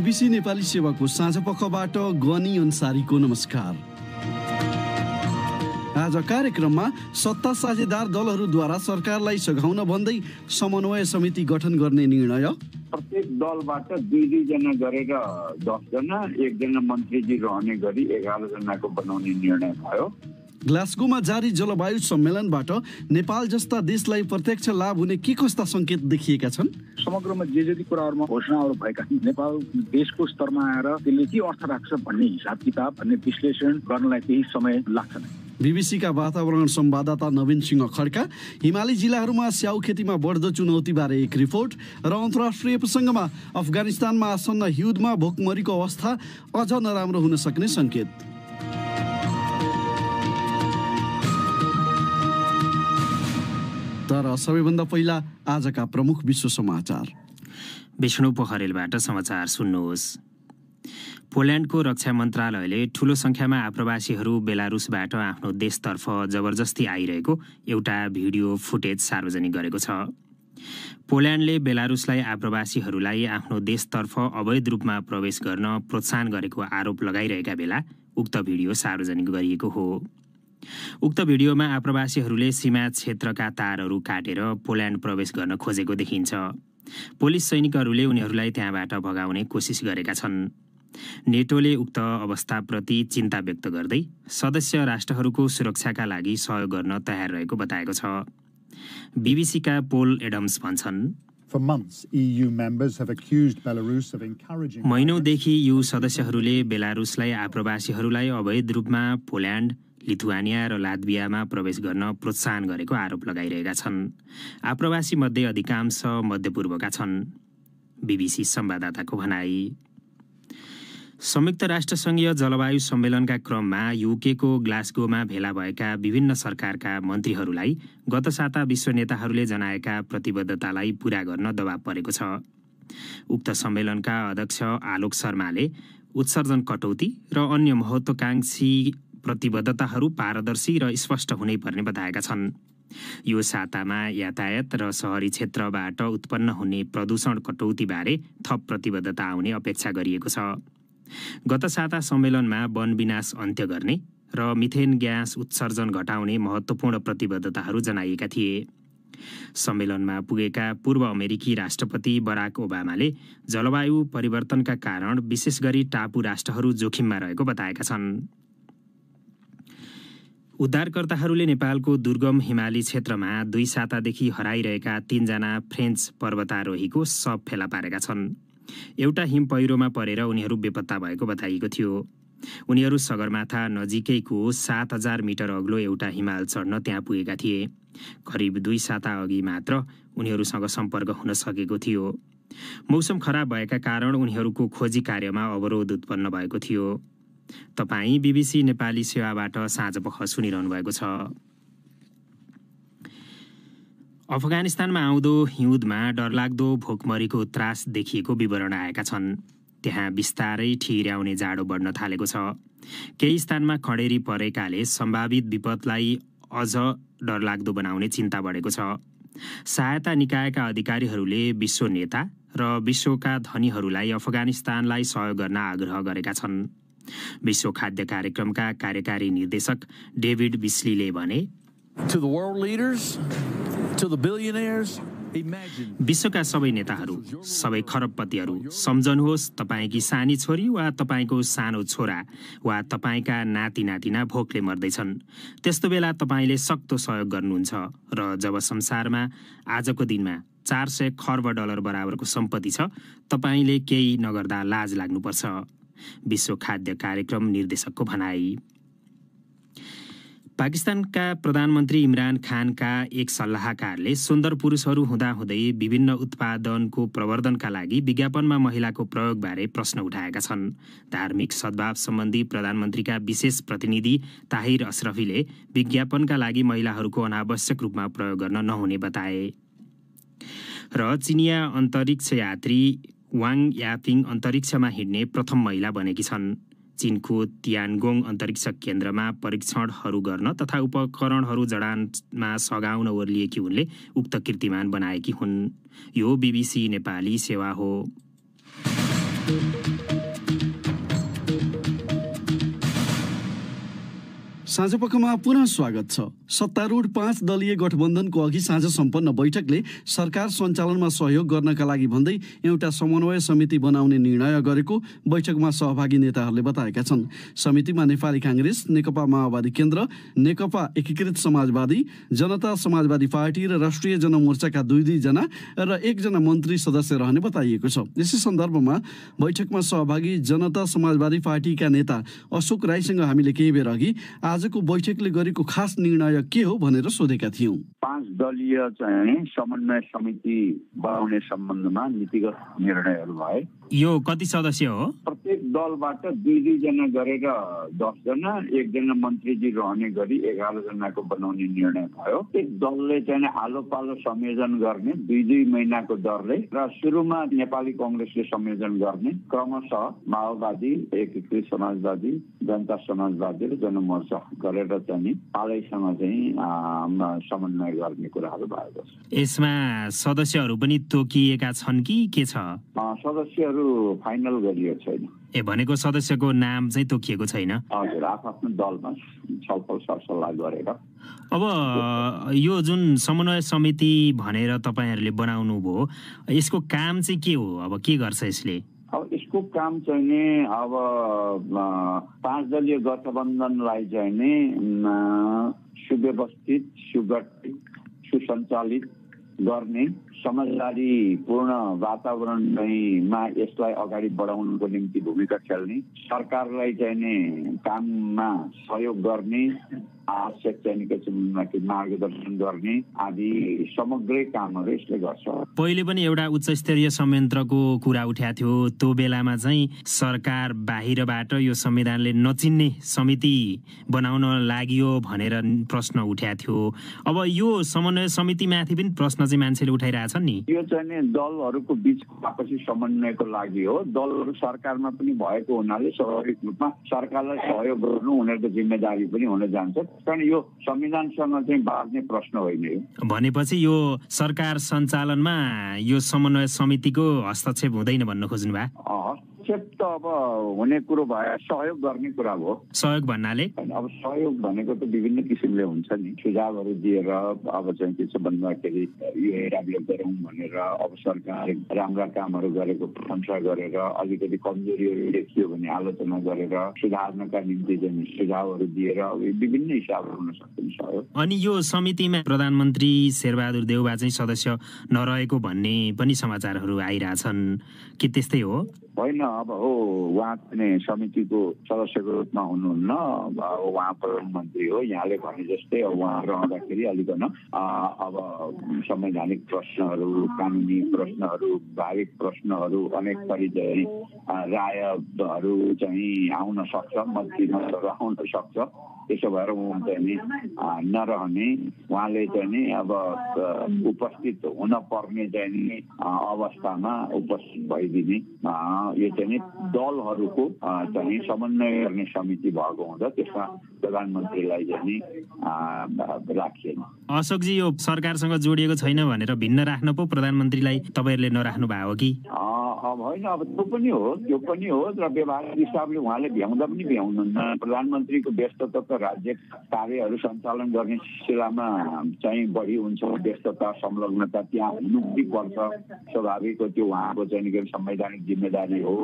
BBC Nepali सेवाको साँझ पखबाट गनी अन्सारीको नमस्कार आज कार्यक्रममा सत्ता साझेदार दलहरूद्वारा सरकारलाई सघाउन भन्दै समन्वय समिति गठन गर्ने निर्णय प्रत्येक दलबाट दुई दुईजना गरेर दसजना एकजना मन्त्रीजी रहने गरी एघारजनाको बनाउने निर्णय भयो ग्लास्गोमा जारी जलवायु सम्मेलनबाट नेपाल जस्ता देशलाई प्रत्यक्ष लाभ हुने के कस्ता सङ्केत देखिएका छन् समग्रमा जे जति कुराहरूमा घोषणाहरू भएका छन् नेपाल देशको स्तरमा आएर त्यसले के अर्थ राख्छ भन्ने हिसाब किताब भन्ने विश्लेषण गर्नलाई केही समय लाग्छ बिबिसीका वातावरण संवाददाता नवीन सिंह खड्का हिमाली जिल्लाहरूमा स्याउ खेतीमा बढ्दो चुनौतीबारे एक रिपोर्ट र अन्तर्राष्ट्रिय प्रसङ्गमा अफगानिस्तानमा आसन्न हिउँदमा भोकमरीको अवस्था अझ नराम्रो हुन सक्ने सङ्केत तर सबैभन्दा पहिला आजका प्रमुख विश्व समाचार विष्णु पोखरेलबाट समाचार सुन्नुहोस् पोल्यान्डको रक्षा मन्त्रालयले ठूलो सङ्ख्यामा आप्रवासीहरू बेलारुसबाट आफ्नो देशतर्फ जबरजस्ती आइरहेको एउटा भिडियो फुटेज सार्वजनिक गरेको छ पोल्यान्डले बेलारुसलाई आप्रवासीहरूलाई आफ्नो देशतर्फ अवैध रूपमा प्रवेश गर्न प्रोत्साहन गरेको आरोप लगाइरहेका बेला उक्त भिडियो सार्वजनिक गरिएको हो उक्त भिडियोमा आप्रवासीहरूले सीमा क्षेत्रका तारहरू काटेर पोल्यान्ड प्रवेश गर्न खोजेको देखिन्छ पोलिस सैनिकहरूले उनीहरूलाई त्यहाँबाट भगाउने कोसिस गरेका छन् नेटोले उक्त अवस्थाप्रति चिन्ता व्यक्त गर्दै सदस्य राष्ट्रहरूको सुरक्षाका लागि सहयोग गर्न तयार रहेको बताएको छ बिबिसीका पोल एडम्स भन्छन् e महिनौदेखि यु सदस्यहरूले बेलारुसलाई आप्रवासीहरूलाई अवैध रूपमा पोल्यान्ड लिथुआनिया र लात्भियामा प्रवेश गर्न प्रोत्साहन गरेको आरोप लगाइरहेका छन् आप्रवासी मध्ये अधिकांश मध्यपूर्वका छन् बिबिसी संवाददाताको भनाई संयुक्त राष्ट्रसङ्घीय जलवायु सम्मेलनका क्रममा युकेको ग्लास्गोमा भेला भएका विभिन्न सरकारका मन्त्रीहरूलाई गत साता विश्व नेताहरूले जनाएका प्रतिबद्धतालाई पूरा गर्न दबाव परेको छ उक्त सम्मेलनका अध्यक्ष आलोक शर्माले उत्सर्जन कटौती र अन्य महत्त्वकाङ्क्षी प्रतिबद्धताहरू पारदर्शी र स्पष्ट हुनैपर्ने बताएका छन् यो सातामा यातायात र सहरी क्षेत्रबाट उत्पन्न हुने प्रदूषण कटौतीबारे थप प्रतिबद्धता आउने अपेक्षा गरिएको छ गत साता सम्मेलनमा वन विनाश अन्त्य गर्ने र मिथेन ग्यास उत्सर्जन घटाउने महत्त्वपूर्ण प्रतिबद्धताहरू जनाइएका थिए सम्मेलनमा पुगेका पूर्व अमेरिकी राष्ट्रपति बराक ओबामाले जलवायु परिवर्तनका कारण विशेष गरी टापु राष्ट्रहरू जोखिममा रहेको बताएका छन् उद्धारकर्ताहरूले नेपालको दुर्गम हिमाली क्षेत्रमा दुई सातादेखि हराइरहेका तीनजना फ्रेन्च पर्वतारोहीको सब फेला पारेका छन् एउटा हिम पहिरोमा परेर उनीहरू बेपत्ता भएको बताइएको थियो उनीहरू सगरमाथा नजिकैको सात हजार मिटर अग्लो एउटा हिमाल चढ्न त्यहाँ पुगेका थिए करिब दुई साता अघि मात्र उनीहरूसँग सम्पर्क हुन सकेको थियो मौसम खराब भएका कारण उनीहरूको खोजी कार्यमा अवरोध उत्पन्न भएको थियो तपाईँ बिबिसी नेपाली सेवाबाट साँझ पख सुनिरहनु भएको छ अफगानिस्तानमा आउँदो हिउँदमा डरलाग्दो भोकमरीको त्रास देखिएको विवरण आएका छन् त्यहाँ बिस्तारै ठिर्याउने जाडो बढ्न थालेको छ केही स्थानमा खडेरी परेकाले सम्भावित विपदलाई अझ डरलाग्दो बनाउने चिन्ता बढेको छ सहायता निकायका अधिकारीहरूले विश्व नेता र विश्वका धनीहरूलाई अफगानिस्तानलाई सहयोग गर्न आग्रह गरेका छन् विश्व खाद्य कार्यक्रमका कार्यकारी निर्देशक डेभिड बिस्लीले भने विश्वका सबै नेताहरू सबै खरबपतिहरू सम्झनुहोस् तपाईँकी सानी छोरी वा तपाईँको सानो छोरा वा तपाईँका नाति नातिना भोकले मर्दैछन् त्यस्तो बेला तपाईँले सक्तो सहयोग गर्नुहुन्छ र जब संसारमा आजको दिनमा चार सय खर्ब डलर बराबरको सम्पत्ति छ तपाईँले केही नगर्दा लाज लाग्नुपर्छ विश्व खाद्य कार्यक्रम निर्देशकको भनाई पाकिस्तानका प्रधानमन्त्री इमरान खानका एक सल्लाहकारले सुन्दर पुरुषहरू हुँदाहुँदै विभिन्न उत्पादनको प्रवर्धनका लागि विज्ञापनमा महिलाको प्रयोगबारे प्रश्न उठाएका छन् धार्मिक सद्भाव सम्बन्धी प्रधानमन्त्रीका विशेष प्रतिनिधि ताहिर अश्रफीले विज्ञापनका लागि महिलाहरूको अनावश्यक रूपमा प्रयोग गर्न नहुने बताए र चिनिया अन्तरिक्ष यात्री वाङ यापिङ अन्तरिक्षमा हिँड्ने प्रथम महिला बनेकी छन् चिनको तियानगोङ अन्तरिक्ष केन्द्रमा परीक्षणहरू गर्न तथा उपकरणहरू जडानमा सघाउन ओर्लिएकी उनले उक्त कीर्तिमान बनाएकी हुन् यो बिबिसी नेपाली सेवा हो साँझपखमा पुनः स्वागत छ सत्तारूढ पाँच दलीय गठबन्धनको अघि साँझ सम्पन्न बैठकले सरकार सञ्चालनमा सहयोग गर्नका लागि भन्दै एउटा समन्वय समिति बनाउने निर्णय गरेको बैठकमा सहभागी नेताहरूले बताएका छन् समितिमा नेपाली काङ्ग्रेस नेकपा माओवादी केन्द्र नेकपा एकीकृत समाजवादी जनता समाजवादी पार्टी र राष्ट्रिय जनमोर्चाका दुई दुईजना र एकजना मन्त्री सदस्य रहने बताइएको छ यसै सन्दर्भमा बैठकमा सहभागी जनता समाजवादी पार्टीका नेता अशोक राईसँग हामीले केही बेर अघि आज आजको बैठकले गरेको खास निर्णय के हो भनेर सोधेका थियौँ पाँच दलीय चाहिँ समन्वय समिति बनाउने सम्बन्धमा नीतिगत निर्णयहरू भए यो कति सदस्य हो प्रत्येक दलबाट दुई दुईजना गरेर दसजना एकजना मन्त्रीजी रहने गरी एघार जनाको बनाउने निर्णय भयो एक दलले चाहिँ आलो पालो संयोजन गर्ने दुई दुई महिनाको दरले र सुरुमा नेपाली कङ्ग्रेसले संयोजन गर्ने क्रमशः माओवादी एकीकृत समाजवादी जनता समाजवादी र जनमोर्चा गरेर चाहिँ पालैसँग चाहिँ समन्वय गर्ने कुराहरू भएको छ यसमा सदस्यहरू पनि तोकिएका छन् कि के छ सदस्यहरू फाइनल गरिएको छैन ए भनेको सदस्यको नाम चाहिँ तोकिएको छैन हजुर आफ्नो दलमा छलफल सरसल्लाह गरेर अब यो जुन समन्वय समिति भनेर तपाईँहरूले बनाउनु भयो यसको काम चाहिँ के हो अब के गर्छ यसले यसको काम चाहिँ नि अब पाँच दलीय गठबन्धनलाई चाहिँ नि सुव्यवस्थित सुगठित सुसञ्चालित गर्ने समझदारीपूर्ण वातावरण नैमा यसलाई अगाडि बढाउनको निम्ति भूमिका खेल्ने सरकारलाई चाहिने काममा सहयोग गर्ने आवश्यक चाहिने किसिमको मार्गदर्शन गर्ने आदि समग्रै कामहरू यसले गर्छ पहिले पनि एउटा उच्च स्तरीय संयन्त्रको कुरा उठाएको थियो त्यो बेलामा चाहिँ सरकार बाहिरबाट यो संविधानले नचिन्ने समिति बनाउन लागियो भनेर प्रश्न उठाएको थियो अब यो समन्वय समिति माथि पनि प्रश्न चाहिँ मान्छेले उठाइरहेछन् नि यो चाहिँ दलहरूको बिच आपसी समन्वयको लागि हो दलहरू सरकारमा पनि भएको हुनाले स्वाभाविक रूपमा सरकारलाई सहयोग गर्नु उनीहरूको जिम्मेदारी पनि हुन जान्छ कारण यो संविधानसँग चाहिँ बाँच्ने प्रश्न होइन यो भनेपछि यो सरकार सञ्चालनमा यो समन्वय समितिको हस्तक्षेप हुँदैन भन्न खोज्नु भयो हस्तक्षेप त अब हुने कुरो भयो सहयोग गर्ने कुरा भयो सहयोग भन्नाले अब सहयोग भनेको त विभिन्न किसिमले हुन्छ नि सुझावहरू दिएर अब चाहिँ के छ भन्दाखेरि यो हेराबेर गरौँ भनेर अब सरकारले राम्रा कामहरू गरेको प्रशंसा गरेर अलिकति कमजोरीहरू देखियो भने आलोचना गरेर सुधार्नका निम्ति चाहिँ सुझावहरू दिएर विभिन्न हिसाबहरू हुन सक्छ सहयोग अनि यो समितिमा प्रधानमन्त्री शेरबहादुर देउबा चाहिँ सदस्य नरहेको भन्ने पनि समाचारहरू आइरहेछन् के त्यस्तै हो होइन अब हो उहाँ पनि समितिको सदस्यको रूपमा हुनुहुन्न उहाँ प्रधानमन्त्री हो यहाँले भने जस्तै अब उहाँ रहँदाखेरि अलिकन अब संवैधानिक प्रश्नहरू कानुनी प्रश्नहरू भाविक प्रश्नहरू अनेक परिचय रायहरू चाहिँ आउन सक्छ मन्त्रीमा आउन सक्छ त्यसो भएर उहाँ चाहिँ नि नरहने उहाँले चाहिँ नि अब उपस्थित हुन पर्ने चाहिँ नि अवस्थामा उपस्थित भइदिने यो चाहिँ नि दलहरूको चाहिँ समन्वय गर्ने समिति भएको हुन्छ त्यसमा प्रधानमन्त्रीलाई चाहिँ नि राखिएन अशोकजी यो सरकारसँग जोडिएको छैन भनेर भिन्न राख्न पो प्रधानमन्त्रीलाई तपाईँहरूले नराख्नु भएको हो कि अब होइन अब त्यो पनि हो त्यो पनि हो र व्यवहारिक हिसाबले उहाँले भ्याउँदा पनि भ्याउनुहुन्न प्रधानमन्त्रीको व्यस्तता त राज्य कार्यहरू सञ्चालन गर्ने सिलसिलामा चाहिँ बढी हुन्छ व्यस्तता संलग्नता त्यहाँ हुनु पनि पर्छ स्वाभाविक हो त्यो उहाँको चाहिँ के संवैधानिक जिम्मेदारी हो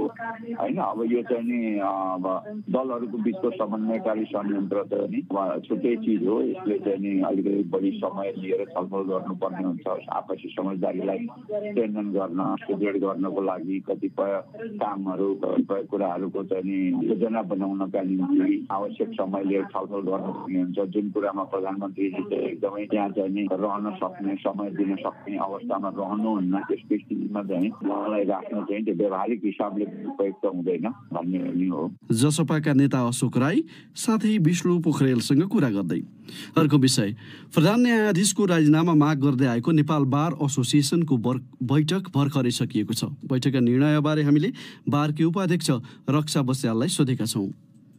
होइन अब यो चाहिँ नि अब दलहरूको बिचको समन्वयकारी संयन्त्र त नि छुट्टै चिज हो यसले चाहिँ नि अलिकति बढी समय लिएर छलफल गर्नुपर्ने हुन्छ आपसी समझदारीलाई टेन्डन गर्न सुदृढ गर्नको लागि लागि कतिपय कामहरू कतिपय कुराहरूको चाहिँ योजना बनाउनका निम्ति आवश्यक समयले छलफल गर्न सक्ने हुन्छ जुन कुरामा प्रधानमन्त्रीजी चाहिँ एकदमै त्यहाँ चाहिँ रहन सक्ने समय दिन सक्ने अवस्थामा रहनुहुन्न त्यस्तो स्थितिमा चाहिँ उहाँलाई राख्नु चाहिँ त्यो व्यवहारिक हिसाबले उपयुक्त हुँदैन भन्ने पनि हो जसपाका नेता अशोक राई साथै विष्णु पोखरेलसँग कुरा गर्दै अर्को विषय प्रधान न्यायाधीशको राजीनामा माग गर्दै आएको नेपाल बार एसोसिएसनको बैठक भर्खरै सकिएको छ बैठक गरेका निर्णयबारे हामीले बारकी उपाध्यक्ष रक्षा बस्याललाई सोधेका छौँ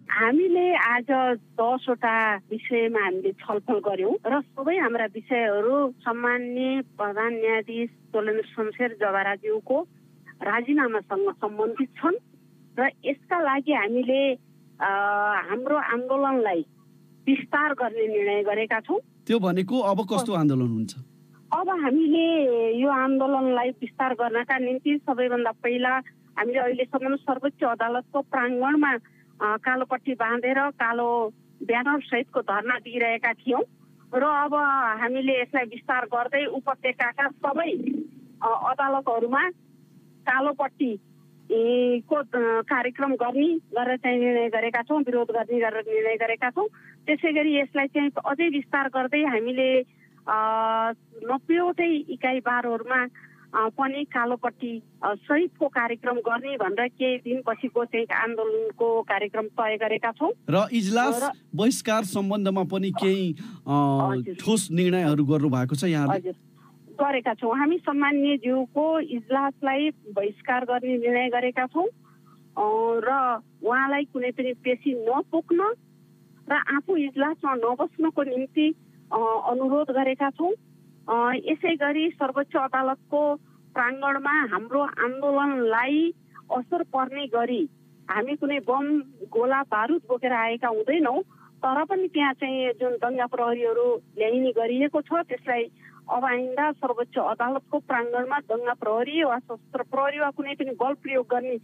हामीले आज दसवटा विषयमा हामीले छलफल गर्यौँ र सबै हाम्रा विषयहरू सम्मान्य प्रधान न्यायाधीश सोलन शमशेर जवाराज्यूको राजीनामासँग सम्बन्धित छन् र यसका लागि हामीले हाम्रो आन्दोलनलाई विस्तार गर्ने निर्णय गरेका छौँ त्यो भनेको अब कस्तो आन्दोलन हुन्छ अब हामीले यो आन्दोलनलाई विस्तार गर्नका निम्ति सबैभन्दा पहिला हामीले अहिलेसम्म सर्वोच्च अदालतको प्राङ्गणमा कालोपट्टि बाँधेर कालो ब्यानर सहितको धरना दिइरहेका थियौँ र अब हामीले यसलाई विस्तार गर्दै उपत्यकाका सबै अदालतहरूमा कालोपट्टि को कार्यक्रम गर्ने गरेर चाहिँ निर्णय गरेका छौँ विरोध गर्ने गरेर निर्णय गरेका छौँ त्यसै गरी यसलाई चाहिँ अझै विस्तार गर्दै हामीले नब्बेवटै इकाइ बारहरूमा पनि कालोपट्टि सहितको कार्यक्रम गर्ने भनेर केही दिनपछिको चाहिँ आन्दोलनको कार्यक्रम तय गरेका छौँ र इजलास बहिष्कार सम्बन्धमा पनि केही ठोस निर्णयहरू गर्नु भएको छ यहाँले गरेका छौँ हामी सम्मान्य ज्यूको इजलासलाई बहिष्कार गर्ने निर्णय गरेका छौँ र उहाँलाई कुनै पनि पेसी नपुग्न र आफू इजलासमा नबस्नको निम्ति अनुरोध गरेका छौँ यसै गरी सर्वोच्च अदालतको प्राङ्गणमा हाम्रो आन्दोलनलाई असर पर्ने गरी हामी कुनै बम गोला बारुद बोकेर आएका हुँदैनौँ तर पनि त्यहाँ चाहिँ जुन दङ्गा प्रहरीहरू ल्याइने गरिएको छ त्यसलाई अब आइन्दा सर्वोच्च अदालतको प्राङ्गणमा दङ्गा प्रहरी वा शस्त्र प्रहरी वा कुनै पनि बल प्रयोग गर्ने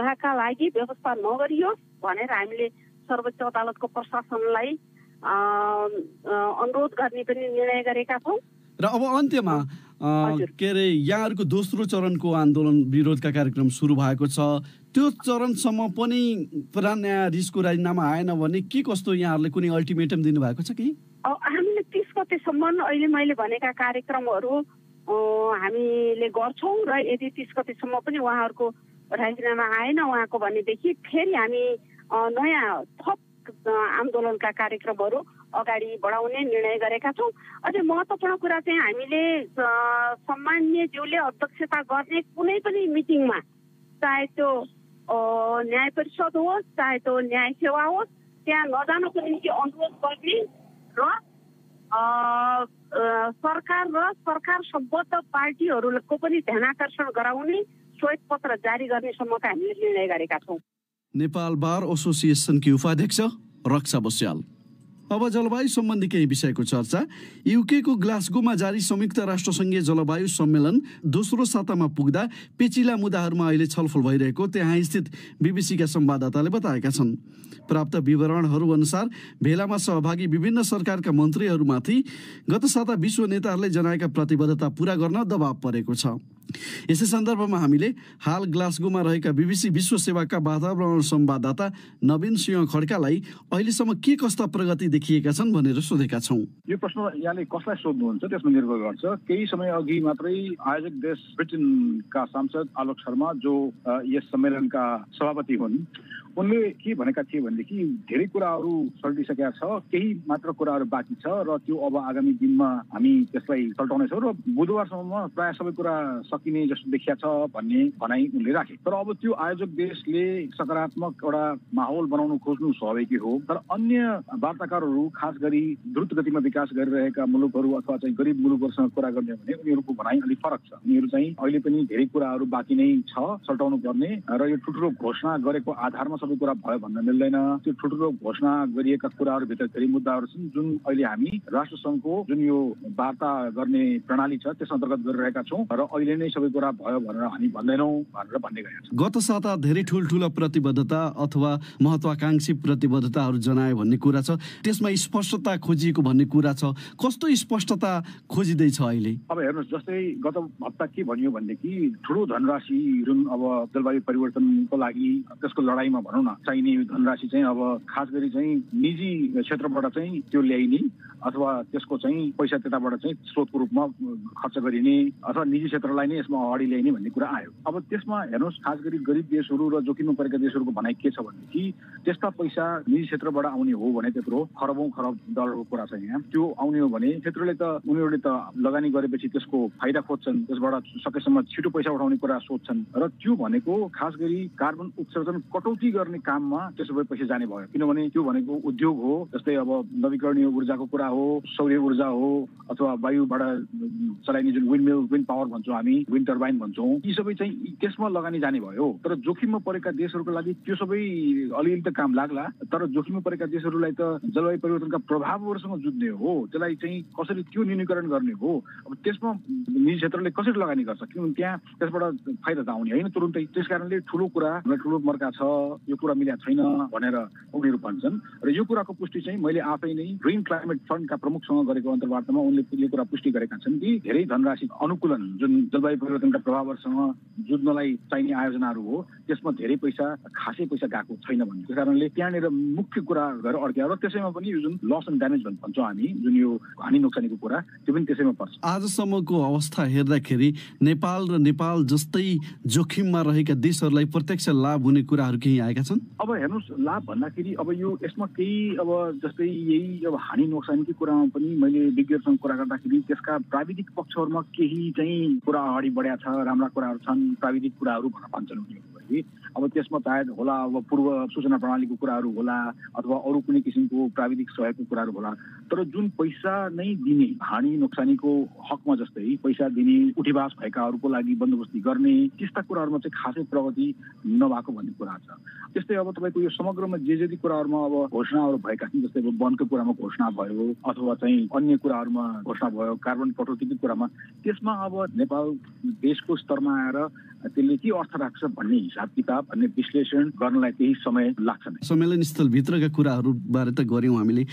ग्रहका लागि व्यवस्था नगरियोस् भनेर हामीले सर्वोच्च अदालतको प्रशासनलाई अनुरोध गर्ने पनि निर्णय गरेका छौँ र अब अन्त्यमा के अरे यहाँहरूको दोस्रो चरणको आन्दोलन विरोधका कार्यक्रम सुरु भएको छ त्यो चरणसम्म पनि प्रधान न्यायाधीशको राजीनामा आएन भने के कस्तो यहाँहरूले कुनै अल्टिमेटम दिनुभएको छ कि हामीले तिस गतेसम्म अहिले मैले भनेका कार्यक्रमहरू हामीले गर्छौँ र यदि तिस गतेसम्म पनि उहाँहरूको राजीनामा आएन उहाँको भनेदेखि फेरि हामी नयाँ थप आन्दोलनका कार्यक्रमहरू अगाडि बढाउने निर्णय गरेका छौँ अझै महत्त्वपूर्ण कुरा चाहिँ हामीले ज्यूले अध्यक्षता गर्ने कुनै पनि मिटिङमा चाहे त्यो न्याय परिषद होस् चाहे त्यो न्याय सेवा होस् त्यहाँ नजानको निम्ति अनुरोध गर्ने र सरकार र सरकार सम्बद्ध पार्टीहरूको पनि ध्यान आकर्षण गराउने श्वेत पत्र जारी गर्ने सम्मका हामीले निर्णय गरेका छौँ नेपाल बार एसोसिएसनकी उपाध्यक्ष रक्षा बस्याल अब जलवायु सम्बन्धी केही विषयको चर्चा युकेको ग्लासगोमा जारी संयुक्त राष्ट्रसङ्घीय जलवायु सम्मेलन दोस्रो सातामा पुग्दा पेचिला मुद्दाहरूमा अहिले छलफल भइरहेको त्यहाँ स्थित बिबिसीका संवाददाताले बताएका छन् प्राप्त विवरणहरू अनुसार भेलामा सहभागी विभिन्न सरकारका मन्त्रीहरूमाथि गत साता विश्व नेताहरूले जनाएका प्रतिबद्धता पूरा गर्न दबाव परेको छ यसै सन्दर्भमा हामीले हाल ग्लासगोमा रहेका बिबिसी विश्व सेवाका वातावरण संवाददाता नवीन सिंह खड्कालाई अहिलेसम्म के कस्ता प्रगति देखिएका छन् भनेर सोधेका छौँ यो प्रश्न यहाँले कसलाई सोध्नुहुन्छ त्यसमा निर्भर गर्छ केही समय अघि मात्रै आयोजक देश ब्रिटेनका सांसद आलोक शर्मा जो यस सम्मेलनका सभापति हुन् उनले के भनेका थिए भनेदेखि धेरै कुराहरू सल्टिसकेका छ केही मात्र कुराहरू बाँकी छ र त्यो अब आगामी दिनमा हामी त्यसलाई सल्टाउनेछौँ र बुधबारसम्ममा प्रायः सबै कुरा सकिने जस्तो देखिया छ भन्ने भनाइ उनले राखे तर अब त्यो आयोजक देशले सकारात्मक एउटा माहौल बनाउनु खोज्नु स्वाभाविकै हो तर अन्य वार्ताकारहरू खास गरी द्रुत गतिमा विकास गरिरहेका मुलुकहरू अथवा चाहिँ गरिब मुलुकहरूसँग कुरा गर्ने भने उनीहरूको भनाइ अलिक फरक छ उनीहरू चाहिँ अहिले पनि धेरै कुराहरू बाँकी नै छ सल्टाउनु पर्ने र यो ठुल्ठुलो घोषणा गरेको आधारमा सबै कुरा भयो भन्न मिल्दैन त्यो ठुल्ठुलो घोषणा गरिएका कुराहरूभित्र धेरै मुद्दाहरू छन् जुन अहिले हामी राष्ट्र जुन यो वार्ता गर्ने प्रणाली छ त्यस अन्तर्गत गरिरहेका छौँ र अहिले नै सबै कुरा भयो भनेर हामी भन्दैनौँ भनेर भन्ने गरेका छौँ गत साता धेरै ठुल्ठुला प्रतिबद्धता अथवा महत्वाकांक्षी प्रतिबद्धताहरू जनायो भन्ने कुरा छ त्यसमा स्पष्टता खोजिएको भन्ने कुरा छ कस्तो स्पष्टता खोजिँदैछ अहिले अब हेर्नुहोस् जस्तै गत हप्ता के भनियो भनेदेखि ठुलो धनराशि जुन अब जलवायु परिवर्तनको लागि त्यसको लडाइँमा भनौँ भनौँ न चाहिने धनराशि चाहिँ अब खास गरी चाहिँ निजी क्षेत्रबाट चाहिँ त्यो ल्याइने अथवा त्यसको चाहिँ पैसा त्यताबाट चाहिँ स्रोतको रूपमा खर्च गरिने अथवा निजी क्षेत्रलाई नै यसमा अगाडि ल्याइने भन्ने कुरा आयो अब त्यसमा हेर्नुहोस् खास गरी गरिब देशहरू र जोखिममा परेका देशहरूको भनाइ के छ भनेदेखि त्यस्ता पैसा निजी क्षेत्रबाट आउने हो भने त्यत्रो खरबौँ खरब डलरको कुरा छ यहाँ त्यो आउने हो भने क्षेत्रले त उनीहरूले त लगानी गरेपछि त्यसको फाइदा खोज्छन् त्यसबाट सकेसम्म छिटो पैसा उठाउने कुरा सोध्छन् र त्यो भनेको खास गरी कार्बन उत्सर्जन कटौती गर्ने काममा त्यसो भए पैसा जाने भयो किनभने त्यो भनेको उद्योग हो जस्तै अब नवीकरणीय ऊर्जाको कुरा हो सौर्य ऊर्जा हो अथवा वायुबाट चलाइने जुन विन्ड मिल विन्ड पावर भन्छौँ हामी विन्ड टर्बाइन भन्छौँ यी सबै चाहिँ त्यसमा लगानी जाने भयो तर जोखिममा परेका देशहरूको लागि त्यो सबै अलिअलि त काम लाग्ला तर जोखिममा परेका देशहरूलाई त जलवायु परिवर्तनका प्रभावहरूसँग जुझ्ने हो त्यसलाई चाहिँ कसरी त्यो न्यूनीकरण गर्ने हो अब त्यसमा निजी क्षेत्रले कसरी लगानी गर्छ किनभने त्यहाँ त्यसबाट फाइदा त आउने होइन तुरुन्तै त्यस कारणले ठुलो कुरा ठुलो मर्का छ यो कुरा मिलेको छैन भनेर उनीहरू भन्छन् र यो कुराको पुष्टि चाहिँ मैले आफै नै ग्रिन क्लाइमेट फन्डका प्रमुखसँग गरेको अन्तर्वार्तामा उनले यो कुरा पुष्टि गरेका छन् कि धेरै धनराशि अनुकूलन जुन जलवायु परिवर्तनका प्रभावहरूसँग जुझ्नलाई चाहिने आयोजनाहरू हो त्यसमा धेरै पैसा खासै पैसा गएको छैन भन्ने त्यस कारणले त्यहाँनिर मुख्य कुरा गरेर अड्क्या र त्यसैमा पनि यो जुन लस एन्ड ड्यामेज भन्छौँ हामी जुन यो हानि नोक्सानीको कुरा त्यो पनि त्यसैमा पर्छ आजसम्मको अवस्था हेर्दाखेरि नेपाल र नेपाल जस्तै जोखिममा रहेका देशहरूलाई प्रत्यक्ष लाभ हुने कुराहरू केही आएका भएका छन् अब हेर्नुहोस् लाभ भन्दाखेरि अब यो यसमा केही अब जस्तै यही अब हानि नोक्सानकै कुरामा पनि मैले विज्ञहरूसँग कुरा गर्दाखेरि त्यसका प्राविधिक पक्षहरूमा केही चाहिँ कुरा अगाडि बढ्या छ राम्रा कुराहरू छन् प्राविधिक कुराहरू भनेर भन्छन् उनीहरूले अब त्यसमा चाहे होला अब पूर्व सूचना प्रणालीको कुराहरू होला अथवा अरू कुनै किसिमको प्राविधिक सहयोगको कुराहरू होला तर जुन पैसा नै दिने हानि नोक्सानीको हकमा जस्तै पैसा दिने उठेवास भएकाहरूको लागि बन्दोबस्ती गर्ने त्यस्ता कुराहरूमा चाहिँ खासै प्रगति नभएको भन्ने कुरा छ त्यस्तै अब तपाईँको यो समग्रमा जे जे कुराहरूमा अब घोषणाहरू भएका छन् जस्तै अब वनको कुरामा घोषणा भयो अथवा चाहिँ अन्य कुराहरूमा घोषणा भयो कार्बन कटौतीको कुरामा त्यसमा अब नेपाल देशको स्तरमा आएर त्यसले के अर्थ राख्छ भन्ने हिसाब किताब भन्ने विश्लेषण गर्नलाई केही समय लाग्छ सम्मेलन स्थलभित्रका कुराहरू बारे त गऱ्यौँ हामीले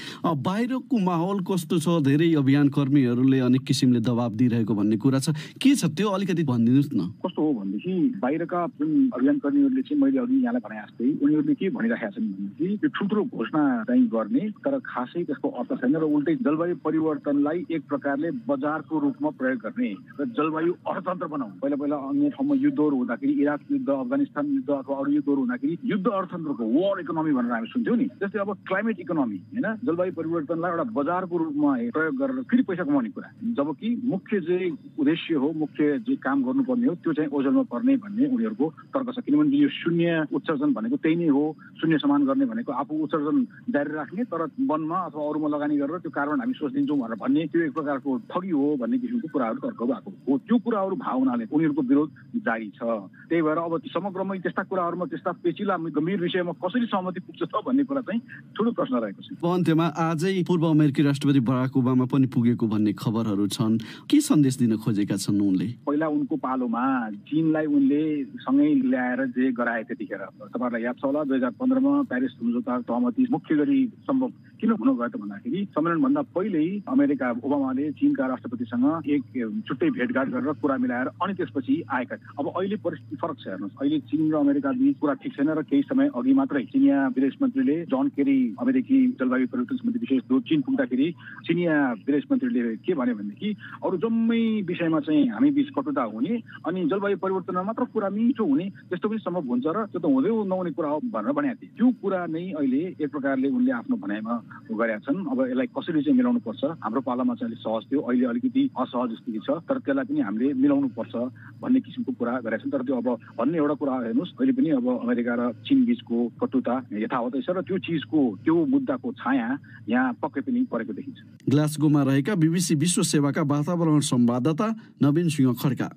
बाहिरको माहौल कस्तो छ धेरै अभियान कर्मीहरूले अनेक किसिमले दबाब दिइरहेको भन्ने कुरा छ के छ त्यो अलिकति भनिदिनुहोस् न कस्तो हो भनेदेखि बाहिरका जुन अभियान कर्मीहरूले चाहिँ मैले अघि यहाँलाई भने जस्तै उनीहरूले के भनिरहेका छन् भनेदेखि त्यो ठुल्ठुलो घोषणा चाहिँ गर्ने तर खासै त्यसको अर्थ छैन र उल्टै जलवायु परिवर्तनलाई एक प्रकारले बजारको रूपमा प्रयोग गर्ने र जलवायु अर्थतन्त्र बनाउने पहिला पहिला अन्य ठाउँमा युद्धहरू हुँदाखेरि इराक युद्ध अफगानिस्तान युद्ध अथवा अरू युद्धहरू हुँदाखेरि युद्ध अर्थतन्त्रको वर इकोनोमी भनेर हामी सुन्थ्यौँ नि जस्तै अब क्लाइमेट इकोनोमी होइन जलवायु परिवर्तनलाई एउटा बजारको रूपमा प्रयोग गरेर फेरि पैसा कमाउने कुरा जबकि मुख्य जे उद्देश्य हो मुख्य जे काम गर्नुपर्ने हो त्यो चाहिँ ओजनमा पर्ने भन्ने उनीहरूको तर्क छ किनभने यो शून्य उत्सर्जन भनेको त्यही नै हो शून्य समान गर्ने भनेको आफू उत्सर्जन जारी राख्ने तर वनमा अथवा अरूमा लगानी गरेर त्यो कार्बन हामी सोचिदिन्छौँ भनेर भन्ने त्यो एक प्रकारको ठगी हो भन्ने किसिमको कुराहरू तर्क भएको हो त्यो कुराहरू भावनाले उनीहरूको विरोध जारी छ त्यही भएर अब समग्रमै त्यस्ता यस्ता कुराहरूमा त्यस्ता पेचिला गम्भीर विषयमा कसरी सहमति पुग्छ त भन्ने कुरा चाहिँ ठुलो प्रश्न रहेको छ अन्त्यमा आजै पूर्व अमेरिकी राष्ट्रपति बराक ओबामा पनि पुगेको भन्ने खबरहरू छन् के सन्देश दिन खोजेका छन् उनले पहिला उनको पालोमा चिनलाई उनले सँगै ल्याएर जे गराए त्यतिखेर तपाईँहरूलाई याद छ होला दुई हजार पन्ध्रमा प्यारिस सम्झौता सहमति मुख्य गरी सम्भव किन हुन गयो त भन्दाखेरि सम्मेलनभन्दा पहिल्यै अमेरिका ओबामाले चिनका राष्ट्रपतिसँग एक छुट्टै भेटघाट गरेर कुरा मिलाएर अनि त्यसपछि आएका अब अहिले परिस्थिति फरक छ हेर्नुहोस् अहिले चिन र अमेरिका बिच कुरा ठिक छैन र केही समय अघि मात्रै चिनिया विदेश मन्त्रीले जन केरी अमेरिकी जलवायु परिवर्तन सम्बन्धी विशेष दूत चिन पुग्दाखेरि चिनिया विदेश मन्त्रीले के भन्यो भनेदेखि अरू जम्मै विषयमा चाहिँ हामी बिच कटुता हुने अनि जलवायु परिवर्तनमा मात्र कुरा मिठो हुने त्यस्तो पनि सम्भव हुन्छ र त्यो त हुँदै नहुने कुरा हो भनेर भनेको थिएँ त्यो कुरा नै अहिले एक प्रकारले उनले आफ्नो भनाइमा गरेका छन् अब यसलाई कसरी चाहिँ मिलाउनु पर्छ हाम्रो पालामा चाहिँ अलिक सहज थियो अहिले अलिकति असहज स्थिति छ तर त्यसलाई पनि हामीले मिलाउनु पर्छ भन्ने किसिमको कुरा गरेका छन् तर त्यो अब भन्ने एउटा कुरा हेर्नुहोस् अहिले पनि अब अमेरिका र चिन बिचको कटुता यथावतै छ र त्यो चिजको त्यो मुद्दाको छाया यहाँ पक्कै पनि परेको देखिन्छ ग्लासगोमा रहेका बिबिसी विश्व सेवाका वातावरण संवाददाता नवीन सिंह खड्का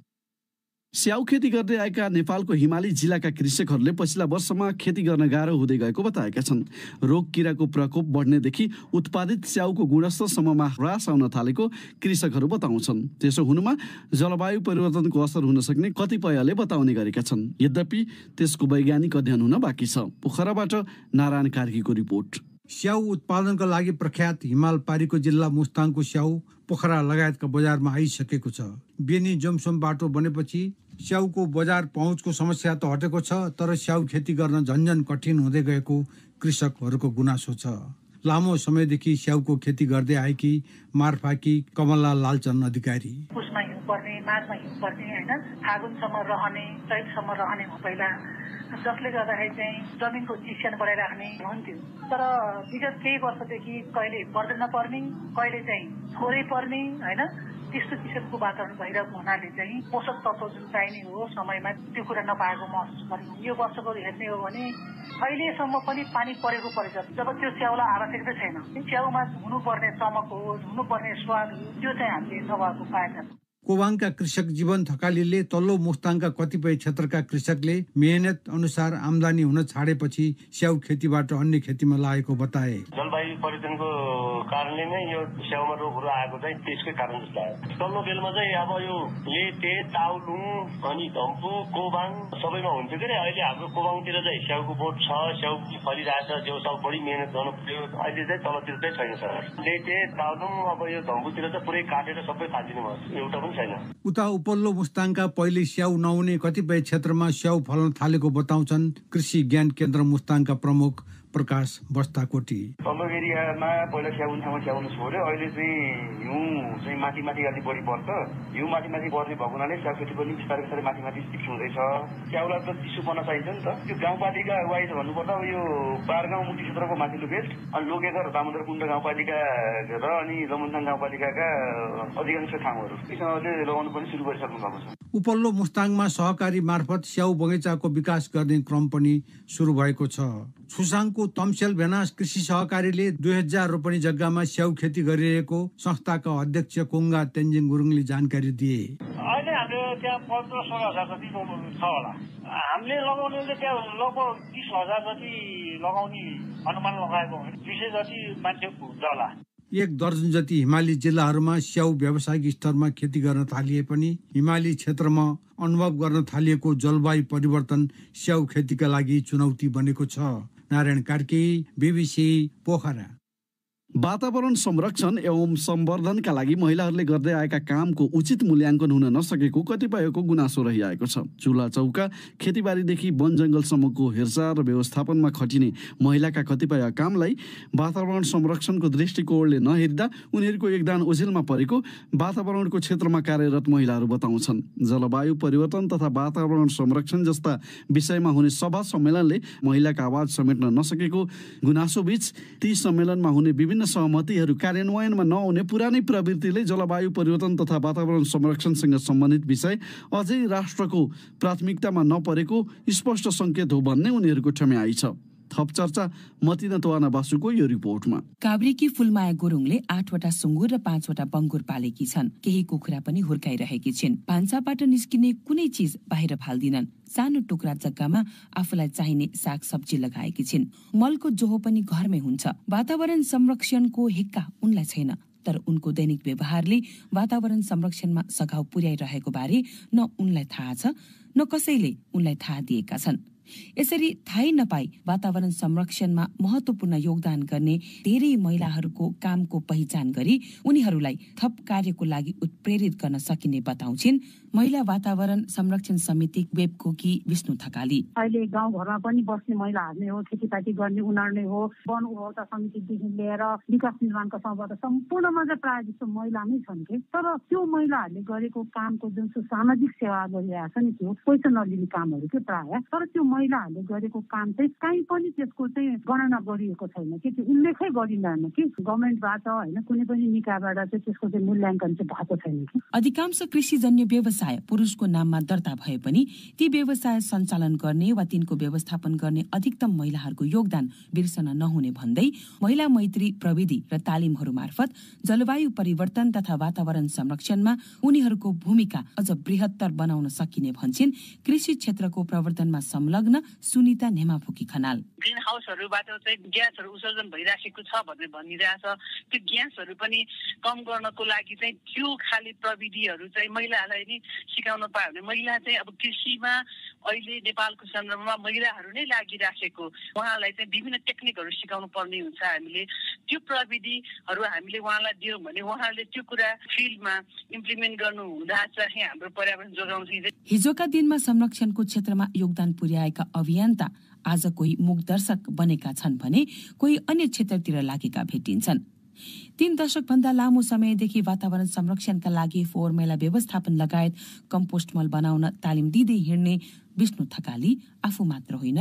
स्याउ खेती गर्दै आएका नेपालको हिमाली जिल्लाका कृषकहरूले पछिल्ला वर्षमा खेती गर्न गाह्रो हुँदै गएको बताएका छन् रोग किराको प्रकोप बढ्नेदेखि उत्पादित स्याउको गुणस्तरसम्ममा ह्रास आउन थालेको कृषकहरू बताउँछन् त्यसो हुनुमा जलवायु परिवर्तनको असर हुन सक्ने कतिपयले बताउने गरेका छन् यद्यपि त्यसको वैज्ञानिक अध्ययन हुन बाँकी छ पोखराबाट नारायण कार्कीको रिपोर्ट स्याउ उत्पादनका लागि प्रख्यात हिमाल पारीको जिल्ला मुस्ताङको स्याउ पोखरा लगायतका बजारमा आइसकेको छ बेनी जोमसोम बाटो बनेपछि स्याउको बजार पहुँचको समस्या त हटेको छ तर स्याउ खेती गर्न झन्झन कठिन हुँदै गएको कृषकहरूको गुनासो छ लामो समयदेखि स्याउको खेती गर्दै आएकी मार्फाकी कमला लालचन्द अधिकारी पुसमा हिउँ पर्ने माघमा हिउँ पर्ने होइन फागुनसम्म रहने चैतसम्म रहने पहिला जसले गर्दाखेरि चाहिँ जमिनको चिस्यान बढाइराख्ने हुन्थ्यो तर विगत केही वर्षदेखि कहिले पर्दै पर्ने कहिले चाहिँ थोरै पर्ने होइन त्यस्तो किसिमको वातावरण भइरहेको हुनाले चाहिँ पोषक तत्त्व जुन चाहिने हो समयमा त्यो कुरा नपाएको महसुस गरेको यो वर्षको हेर्ने हो भने अहिलेसम्म पनि पानी परेको परेछ जब त्यो च्याउलाई आवश्यकता छैन च्याउमा हुनुपर्ने चमक हो हुनुपर्ने स्वाद हो त्यो चाहिँ हामीले नभएको पाएका छौँ कोबाङका कृषक जीवन थकालीले तल्लो मुस्ताङका कतिपय क्षेत्रका कृषकले मेहनत अनुसार आमदानी हुन छाडेपछि स्याउ खेतीबाट अन्य खेतीमा लागेको बताए जलवायु परिवर्तनको कारणले नै यो स्याउमा रोगहरू आएको चाहिँ त्यसकै कारण तल्लो बेलमा चाहिँ अब यो लेते ताउलुङ अनि धम्पु कोबाङ सबैमा हुन्थ्यो कि अहिले हाम्रो कोबाङतिर चाहिँ स्याउको बोट छ स्याउ फलिरहेछ त्यो सब बढी मेहनत गर्नु पर्यो अहिले चाहिँ तलतिर चाहिँ छैन सर लेते ताउलुङ अब यो धम्पूतिर चाहिँ पुरै काटेर सबै फालिदिनु भयो एउटा पनि छैन उता उपल्लो मुस्ताङका पहिले स्याउ नहुने कतिपय क्षेत्रमा स्याउ फल्न थालेको बताउँछन् कृषि ज्ञान केन्द्र मुस्ताङका प्रमुख प्रकाश बस्ताकोटी तल्लो एरियामा पहिला स्याउन ठाउँमा छोड्यो अहिले चाहिँ हिउँ चाहिँ माथि माथि अलिक बढी पर्छ हिउँ माथि माथि बढ्ने भएको हुनाले पनि बिस्तारै बिस्तारै माथि माथि सिफ्ट हुँदैछ स्याउलाई त चिसो बन्न चाहिन्छ नि त त्यो गाउँपालिका वाइज भन्नुपर्दा अब यो बारगाउँ मुक्ति क्षेत्रको माथिल्लो बेस्ट अनि लोकेघर दामोदर कुण्ड गाउँपालिका र अनि रमनदाङ गाउँपालिकाका अधिकांश ठाउँहरू किसानहरूले लगाउनु पनि सुरु गरिसक्नु भएको छ उपल्लो मुस्ताङमा सहकारी मार्फत स्याउ बगैँचाको विकास गर्ने क्रम पनि सुरु भएको छ छुसाङको तम्सेल भेनास कृषि सहकारीले दुई हजार रोपनी जग्गामा स्याउ खेती गरिरहेको संस्थाका अध्यक्ष कोङ्गा तेन्जिङ गुरुङले जानकारी दिए अहिले हाम्रो त्यहाँ पन्ध्र हजार जति छ हामीले लगाउनेले त्यहाँ लगभग तिस हजार जति लगाउने अनुमान लगाएको जति मान्छे एक दर्जन जति हिमाली जिल्लाहरूमा स्याउ व्यावसायिक स्तरमा खेती गर्न थालिए पनि हिमाली क्षेत्रमा अनुभव गर्न थालिएको जलवायु परिवर्तन स्याउ खेतीका लागि चुनौती बनेको छ नारायण कार्की बीबीसी पोखरा वातावरण संरक्षण एवं सम्वर्धनका लागि महिलाहरूले गर्दै आएका कामको उचित मूल्याङ्कन हुन नसकेको कतिपयको गुनासो रहिआएको छ चुला चौका खेतीबारीदेखि वन जङ्गलसम्मको हेरचाह र व्यवस्थापनमा खटिने महिलाका कतिपय कामलाई वातावरण संरक्षणको दृष्टिकोणले नहेर्दा उनीहरूको योगदान ओझेलमा परेको वातावरणको क्षेत्रमा कार्यरत महिलाहरू बताउँछन् जलवायु परिवर्तन तथा वातावरण संरक्षण जस्ता विषयमा हुने सभा सम्मेलनले महिलाका आवाज समेट्न नसकेको गुनासोबीच ती सम्मेलनमा हुने विभिन्न विभिन्न सहमतिहरू कार्यान्वयनमा नआउने पुरानै प्रवृत्तिले जलवायु परिवर्तन तथा वातावरण संरक्षणसँग सम्बन्धित विषय अझै राष्ट्रको प्राथमिकतामा नपरेको स्पष्ट सङ्केत हो भन्ने उनीहरूको ठम्याइ छ थप चर्चा मतिना बासुको यो रिपोर्टमा काभ्रेकी फुलमाया गुरुङले आठवटा सुँगुर र पाँचवटा बङ्गुर पालेकी छन् केही कुखुरा पनि हुर्काइरहेकी छिन् भान्साबाट निस्किने कुनै चिज बाहिर फाल्दिनन् सानो टुक्रा जग्गामा आफूलाई चाहिने साग सब्जी लगाएकी छिन् मलको जोहो पनि घरमै हुन्छ वातावरण संरक्षणको हिक्का उनलाई छैन तर उनको दैनिक व्यवहारले वातावरण संरक्षणमा सघाउ पुर्याइरहेको बारे न उनलाई थाहा छ न कसैले उनलाई थाहा दिएका छन् यसरी थाहै नपाई वातावरण संरक्षणमा महत्वपूर्ण योगदान गर्ने धेरै महिलाहरूको कामको पहिचान गरी उनीहरूलाई थप कार्यको लागि उत्प्रेरित गर्न सकिने बताउँछिन् महिला वातावरण संरक्षण समिति वेबकोकी विष्णु थकाली अहिले गाउँ घरमा पनि बस्ने महिलाहरू नै हो खेतीपाती गर्ने उनीहरू नै हो वन उपभोक्ता समितिदेखि लिएर विकास निर्माणको सम्बन्ध सम्पूर्णमा चाहिँ प्रायः जस्तो महिला नै छन् कि तर त्यो महिलाहरूले गरेको कामको जुन सामाजिक सेवा गरिरहेको छ नि त्यो पैसा नलिने कामहरू के प्रायः तर त्यो महिलाहरूले गरेको काम चाहिँ काहीँ पनि त्यसको चाहिँ गणना गरिएको छैन कि त्यो उल्लेखै गरिँदैन कि गभर्मेन्टबाट होइन कुनै पनि निकायबाट चाहिँ त्यसको चाहिँ मूल्याङ्कन चाहिँ भएको छैन कि अधिकांश कृषिजन्य व्यवसाय व्यवसाय पुरूषको नाममा दर्ता भए पनि ती व्यवसाय सञ्चालन गर्ने वा तिनको व्यवस्थापन गर्ने अधिकतम महिलाहरूको योगदान बिर्सन नहुने भन्दै महिला मैत्री प्रविधि र तालिमहरू मार्फत जलवायु परिवर्तन तथा वातावरण संरक्षणमा उनीहरूको भूमिका अझ बृहत्तर बनाउन सकिने भन्छन् कृषि क्षेत्रको प्रवर्तनमा संलग्न सुनिता नेमाफुकी खनाल ग्रिन हाउसहरूबाट चाहिँ ग्यासहरू उत्सर्जन भइराखेको छ भनेर भनिरहेछ त्यो ग्यासहरू पनि कम गर्नको लागि चाहिँ त्यो खाले प्रविधिहरू चाहिँ महिलाहरूलाई नि सिकाउन पायो भने महिला चाहिँ अब कृषिमा अहिले नेपालको सन्दर्भमा महिलाहरू नै लागिराखेको उहाँलाई चाहिँ विभिन्न टेक्निकहरू सिकाउनु पर्ने हुन्छ हामीले त्यो प्रविधिहरू हामीले उहाँलाई दियौँ भने उहाँले त्यो कुरा फिल्डमा इम्प्लिमेन्ट गर्नु हुँदा चाहिँ हाम्रो पर्यावरण जोगाउँछ हिजोका दिनमा संरक्षणको क्षेत्रमा योगदान पुर्याएका अभियन्ता आज कोही मुख दर्शक बनेका छन् भने कोही अन्य क्षेत्रतिर लागेका भेटिन्छन् तीन दशकभन्दा लामो समयदेखि वातावरण संरक्षणका लागि फोहोर मैला व्यवस्थापन लगायत कम्पोस्ट मल बनाउन तालिम दिँदै हिँड्ने विष्णु थकाली आफू मात्र होइन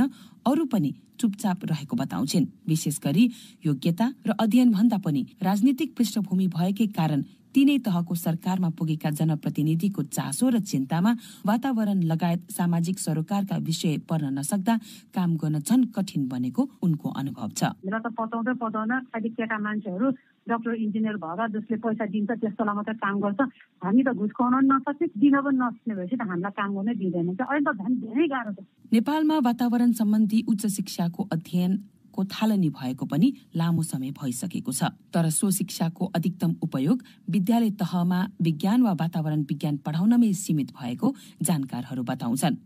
अरू पनि चुपचाप रहेको बताउँछिन् विशेष गरी योग्यता र अध्ययनभन्दा पनि राजनीतिक पृष्ठभूमि भएकै कारण तीनै तहको सरकारमा पुगेका जनप्रतिनिधिको चासो र चिन्तामा वातावरण लगायत सामाजिक सरोकारका विषय पर्न नसक्दा काम गर्न झन कठिन बनेको उनको अनुभव छ र त पचाउँदै पचाउँदा मान्छेहरू डक्टर इन्जिनियर भएर जसले पैसा दिन्छ त्यस्तोलाई मात्रै काम गर्छ हामी त घुस खुवाउन नसक्ने दिन पनि नसक्ने भएपछि त हामीलाई काम गर्नै दिँदैन अहिले त झन् धेरै गाह्रो छ नेपालमा वातावरण सम्बन्धी उच्च शिक्षाको अध्ययन को थालनी भएको पनि लामो समय भइसकेको छ तर सो शिक्षाको अधिकतम उपयोग विद्यालय तहमा विज्ञान वा वातावरण विज्ञान पढाउनमै सीमित भएको जानकारहरू बताउँछन्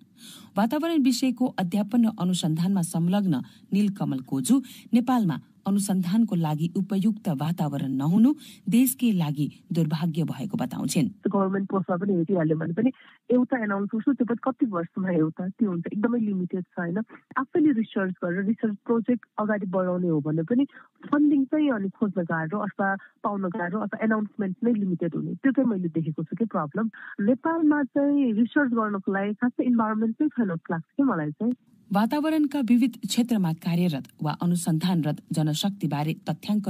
वातावरण विषयको अध्यापन र अनुसन्धानमा संलग्न निलकमल कोजु नेपालमा अनुसन्धानको लागि उपयुक्त वातावरण नहुनु देशकै लागि दुर्भाग्य भएको बताउँछिन् गभर्मेन्ट पोस्टमा पनि हेरिहाल्यो भने पनि एउटा एनाउन्स गर्छु त्यो पनि कति वर्षमा एउटा त्यो हुन्छ एकदमै लिमिटेड छ होइन आफैले रिसर्च गरेर रिसर्च प्रोजेक्ट अगाडि बढाउने हो भने पनि फन्डिङ चाहिँ अनि खोज्न गाह्रो अथवा पाउन गाह्रो अथवा एनाउन्समेन्ट नै लिमिटेड हुने त्यो चाहिँ मैले देखेको छु कि प्रब्लम नेपालमा चाहिँ रिसर्च गर्नको लागि खासै इन्भाइरोमेन्ट चाहिँ छैन लाग्छ कि मलाई चाहिँ वातावरणका विविध क्षेत्रमा कार्यरत वा अनुसन्धानरत जनशक्तिबारे तथ्याङ्क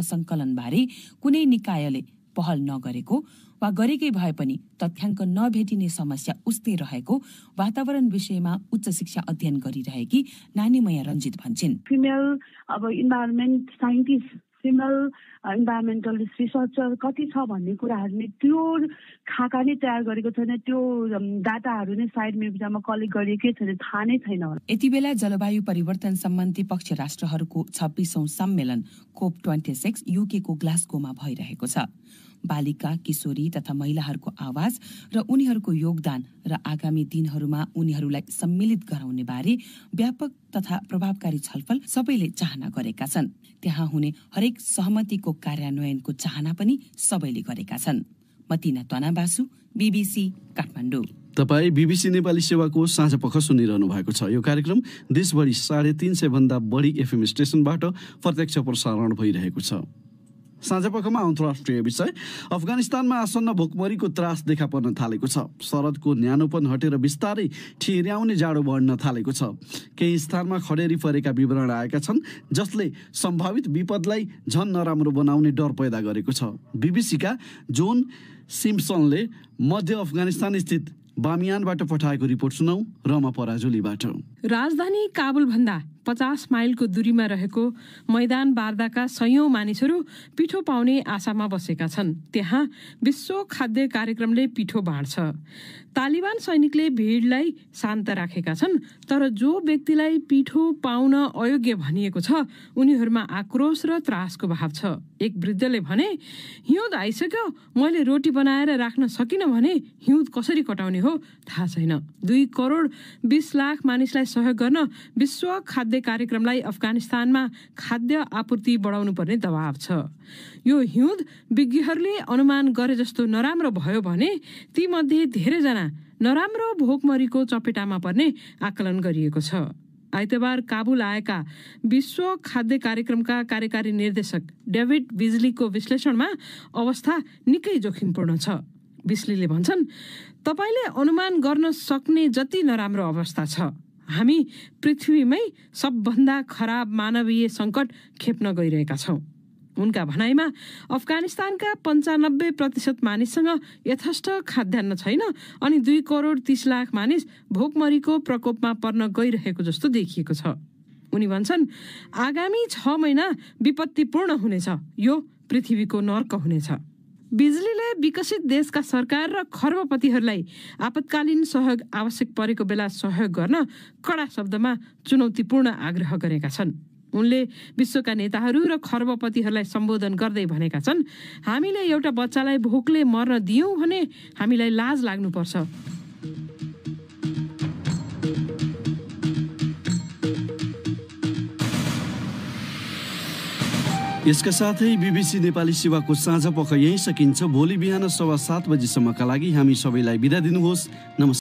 बारे कुनै निकायले पहल नगरेको वा गरेकै भए पनि तथ्याङ्क नभेटिने समस्या उस्तै रहेको वातावरण विषयमा उच्च शिक्षा अध्ययन गरिरहेकी नानीमया रञ्जित भन्छन् फिमेल अब environment scientist exceptional environmental researcher कति छ भन्ने कुराहरूले त्यो खाका नै तयार गरेको छैन त्यो डाटाहरू नै साइड म्युजियममा कलेक्ट गरिएकै छैन थाहा नै छैन यति बेला जलवायु परिवर्तन सम्बन्धी पक्ष राष्ट्रहरूको छब्बिसौँ सम्मेलन कोप ट्वेन्टी सिक्स युकेको ग्लास्कोमा भइरहेको छ बालिका किशोरी तथा महिलाहरूको आवाज र उनीहरूको योगदान र आगामी दिनहरूमा उनीहरूलाई सम्मिलित गराउने बारे व्यापक तथा प्रभावकारी छलफल सबैले चाहना गरेका छन् त्यहाँ हुने हरेक सहमतिको कार्यान्वयनको चाहना पनि सबैले गरेका छन् तपाईँ बिबिसी नेपाली सेवाको साँझ पख सुनिरहनु भएको छ यो कार्यक्रम देशभरि साढे तिन सयभन्दा बढी एफएम स्टेसनबाट प्रत्यक्ष प्रसारण भइरहेको छ साझा पखमा अन्तर्राष्ट्रिय विषय अफगानिस्तानमा आसन्न भोकमरीको त्रास देखा पर्न थालेको छ शरदको न्यानोपन हटेर बिस्तारै ठिर्याउने जाडो बढ्न थालेको छ केही स्थानमा खडेरी परेका विवरण आएका छन् जसले सम्भावित विपदलाई झन नराम्रो बनाउने डर पैदा गरेको छ बिबिसीका जोन सिम्सनले मध्य अफगानिस्तान स्थित बामियानबाट पठाएको रिपोर्ट सुनौ रमा पराजुलीबाट राजधानी काबुलभन्दा पचास माइलको दूरीमा रहेको मैदान बार्दाका सयौं मानिसहरू पिठो पाउने आशामा बसेका छन् त्यहाँ विश्व खाद्य कार्यक्रमले पिठो बाँड्छ तालिबान सैनिकले भिडलाई शान्त राखेका छन् तर जो व्यक्तिलाई पिठो पाउन अयोग्य भनिएको छ उनीहरूमा आक्रोश र त्रासको भाव छ एक वृद्धले भने हिउँद आइसक्यो मैले रोटी बनाएर राख्न सकिनँ भने हिउँद कसरी कटाउने हो थाहा छैन दुई करोड बिस लाख मानिसलाई सहयोग गर्न विश्व खाद्य कार्यक्रमलाई अफगानिस्तानमा खाद्य आपूर्ति बढाउनुपर्ने दबाव छ यो हिउँद विज्ञहरूले अनुमान गरे जस्तो नराम्रो भयो भने तीमध्ये धेरैजना नराम्रो भोकमरीको चपेटामा पर्ने आकलन गरिएको छ आइतबार काबुल आएका विश्व खाद्य कार्यक्रमका कार्यकारी निर्देशक डेभिड बिजलीको विश्लेषणमा अवस्था निकै जोखिमपूर्ण छ बिजलीले भन्छन् तपाईँले अनुमान गर्न सक्ने जति नराम्रो अवस्था छ हामी पृथ्वीमै सबभन्दा खराब मानवीय सङ्कट खेप्न गइरहेका छौँ उनका भनाइमा अफगानिस्तानका पन्चानब्बे प्रतिशत मानिससँग यथेष्ट खाद्यान्न छैन अनि दुई करोड तिस लाख मानिस भोकमरीको प्रकोपमा पर्न गइरहेको जस्तो देखिएको छ उनी भन्छन् आगामी छ महिना विपत्तिपूर्ण हुनेछ यो पृथ्वीको नर्क हुनेछ बिजुलीले विकसित देशका सरकार र खर्बपतिहरूलाई आपतकालीन सहयोग आवश्यक परेको बेला सहयोग गर्न कडा शब्दमा चुनौतीपूर्ण आग्रह गरेका छन् उनले विश्वका नेताहरू र खर्बपतिहरूलाई सम्बोधन गर्दै भनेका छन् हामीले एउटा बच्चालाई भोकले मर्न दियौँ भने हामीलाई लाज लाग्नुपर्छ यसका साथै बिबिसी नेपाली सेवाको साँझ पख यहीँ सकिन्छ भोलि बिहान सवा सात बजीसम्मका लागि हामी सबैलाई बिदा दिनुहोस् नमस्कार